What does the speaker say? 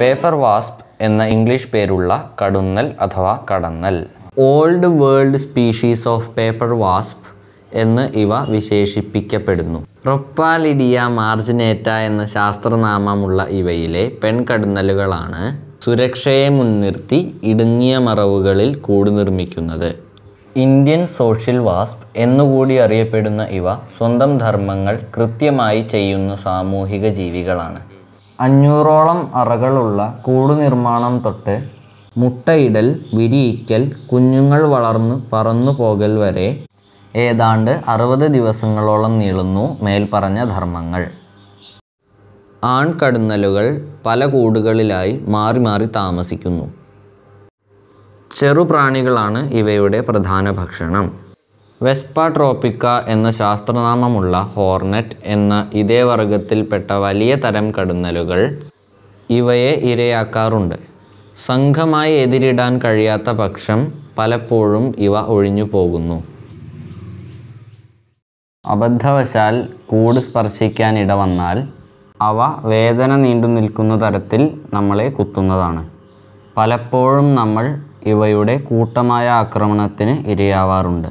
Paper വാസ്പ് എന്ന English പേരുള്ള കടുന്നൽ അഥവാ കടന്നൽ old world species of paper wasp എന്ന് ഇവ വിശേഷിപ്പിക്കപ്പെടുന്നു റൊപ്പാലിഡിയ മാർജിനേറ്റ എന്ന ശാസ്ത്രനാമമുള്ള ഇവയിലെ പെൺകടുന്നലുകളാണ് സുരക്ഷയെ മുൻനിർത്തി ഇടുങ്ങിയ മറവുകളിൽ കൂട് നിർമ്മിക്കുന്നത് ഇന്ത്യൻ സോഷ്യൽ വാസ്പ് എന്നുകൂടി അറിയപ്പെടുന്ന ഇവ സ്വന്തം ധർമ്മങ്ങൾ കൃത്യമായി ചെയ്യുന്ന സാമൂഹിക ജീവികളാണ്. അഞ്ഞൂറോളം അറകളുള്ള നിർമ്മാണം തൊട്ട് മുട്ടയിടൽ, വിരിയിക്കൽ, കുഞ്ഞുങ്ങൾ വളർന്ന് പറന്നുപോകൽ വരെ ഏതാണ്ട് അറുപത് ദിവസങ്ങളോളം നീളുന്നു മേൽപ്പറഞ്ഞ ധർമ്മങ്ങൾ. ആൺകടുന്നലുകൾ പല കൂടുകളിലായി മാറിമാറി താമസിക്കുന്നു. ചെറുപ്രാണികളാണ് ഇവയുടെ പ്രധാന ഭക്ഷണം വെസ്പ ട്രോപ്പിക്ക എന്ന ശാസ്ത്രനാമമുള്ള ഹോർണറ്റ് എന്ന ഇതേ വർഗത്തിൽപ്പെട്ട വലിയ തരം കടന്നലുകൾ ഇവയെ ഇരയാക്കാറുണ്ട് സംഘമായി എതിരിടാൻ കഴിയാത്ത പക്ഷം പലപ്പോഴും ഇവ ഒഴിഞ്ഞു പോകുന്നു അബദ്ധവശാൽ കൂട് സ്പർശിക്കാൻ ഇടവന്നാൽ അവ വേദന നീണ്ടു നിൽക്കുന്ന തരത്തിൽ നമ്മളെ കുത്തുന്നതാണ് പലപ്പോഴും നമ്മൾ ഇവയുടെ കൂട്ടമായ ആക്രമണത്തിന് ഇരയാവാറുണ്ട്